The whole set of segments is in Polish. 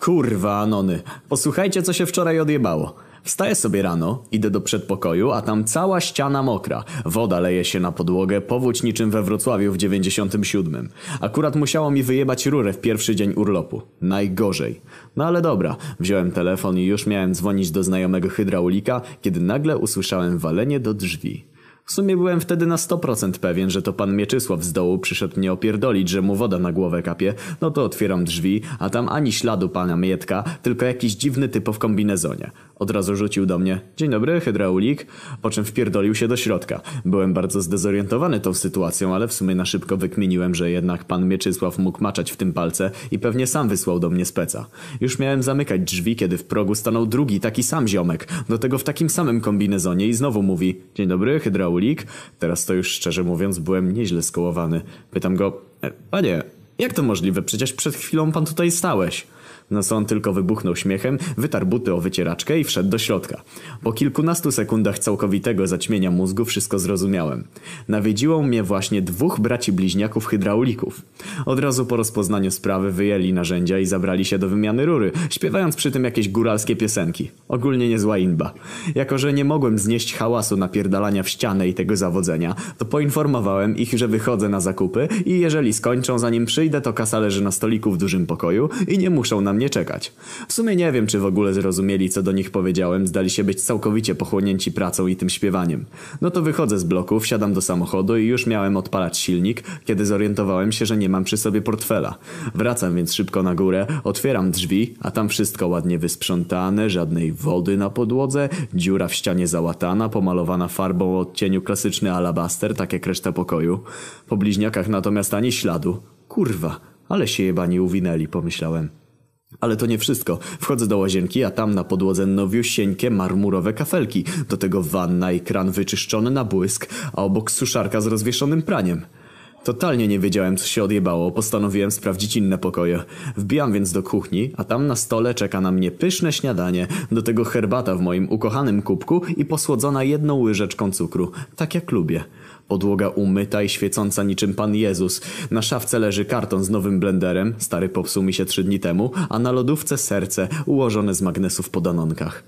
Kurwa, Anony, posłuchajcie co się wczoraj odjebało. Wstaję sobie rano, idę do przedpokoju, a tam cała ściana mokra. Woda leje się na podłogę, powódź niczym we Wrocławiu w 97. Akurat musiało mi wyjebać rurę w pierwszy dzień urlopu. Najgorzej. No ale dobra, wziąłem telefon i już miałem dzwonić do znajomego hydraulika, kiedy nagle usłyszałem walenie do drzwi. W sumie byłem wtedy na 100% pewien, że to pan Mieczysław z dołu przyszedł mnie opierdolić, że mu woda na głowę kapie. No to otwieram drzwi, a tam ani śladu pana Mietka, tylko jakiś dziwny typo w kombinezonie. Od razu rzucił do mnie, dzień dobry, hydraulik, po czym wpierdolił się do środka. Byłem bardzo zdezorientowany tą sytuacją, ale w sumie na szybko wykminiłem, że jednak pan Mieczysław mógł maczać w tym palce i pewnie sam wysłał do mnie speca. Już miałem zamykać drzwi, kiedy w progu stanął drugi, taki sam ziomek, do tego w takim samym kombinezonie i znowu mówi, dzień dobry, hydraulik. Teraz to już szczerze mówiąc byłem nieźle skołowany. Pytam go, e, panie, jak to możliwe? Przecież przed chwilą pan tutaj stałeś. No Son tylko wybuchnął śmiechem, wytarł buty o wycieraczkę i wszedł do środka. Po kilkunastu sekundach całkowitego zaćmienia mózgu wszystko zrozumiałem. Nawiedziło mnie właśnie dwóch braci bliźniaków hydraulików. Od razu po rozpoznaniu sprawy wyjęli narzędzia i zabrali się do wymiany rury, śpiewając przy tym jakieś góralskie piosenki. Ogólnie niezła inba. Jako, że nie mogłem znieść hałasu napierdalania w ścianę i tego zawodzenia, to poinformowałem ich, że wychodzę na zakupy i jeżeli skończą zanim przyjdę, to kasa leży na stoliku w dużym pokoju i nie muszą na mnie czekać. W sumie nie wiem, czy w ogóle zrozumieli, co do nich powiedziałem, zdali się być całkowicie pochłonięci pracą i tym śpiewaniem. No to wychodzę z bloku, wsiadam do samochodu i już miałem odpalać silnik, kiedy zorientowałem się, że nie mam przy sobie portfela. Wracam więc szybko na górę, otwieram drzwi, a tam wszystko ładnie wysprzątane, żadnej wody na podłodze, dziura w ścianie załatana, pomalowana farbą o odcieniu klasyczny alabaster, tak jak reszta pokoju. Po bliźniakach natomiast ani śladu. Kurwa, ale się jebani uwinęli, pomyślałem. Ale to nie wszystko. Wchodzę do łazienki, a tam na podłodze nowiusieńkie marmurowe kafelki. Do tego wanna i kran wyczyszczony na błysk, a obok suszarka z rozwieszonym praniem. Totalnie nie wiedziałem, co się odjebało, postanowiłem sprawdzić inne pokoje. Wbijam więc do kuchni, a tam na stole czeka na mnie pyszne śniadanie, do tego herbata w moim ukochanym kubku i posłodzona jedną łyżeczką cukru, tak jak lubię. Podłoga umyta i świecąca niczym Pan Jezus. Na szafce leży karton z nowym blenderem, stary popsuł mi się trzy dni temu, a na lodówce serce ułożone z magnesów po danonkach.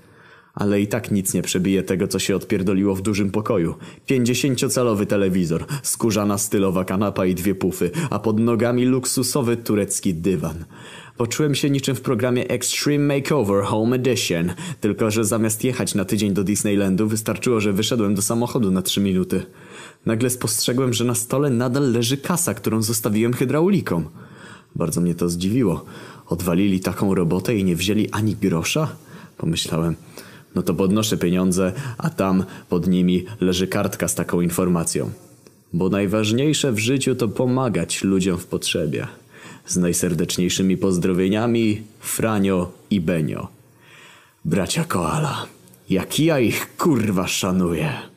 Ale i tak nic nie przebije tego, co się odpierdoliło w dużym pokoju. Pięćdziesięciocalowy telewizor, skórzana stylowa kanapa i dwie pufy, a pod nogami luksusowy turecki dywan. Poczułem się niczym w programie Extreme Makeover Home Edition, tylko że zamiast jechać na tydzień do Disneylandu wystarczyło, że wyszedłem do samochodu na trzy minuty. Nagle spostrzegłem, że na stole nadal leży kasa, którą zostawiłem hydraulikom. Bardzo mnie to zdziwiło. Odwalili taką robotę i nie wzięli ani grosza? Pomyślałem. No to podnoszę pieniądze, a tam pod nimi leży kartka z taką informacją. Bo najważniejsze w życiu to pomagać ludziom w potrzebie. Z najserdeczniejszymi pozdrowieniami Franio i Benio. Bracia Koala, jak ja ich kurwa szanuję.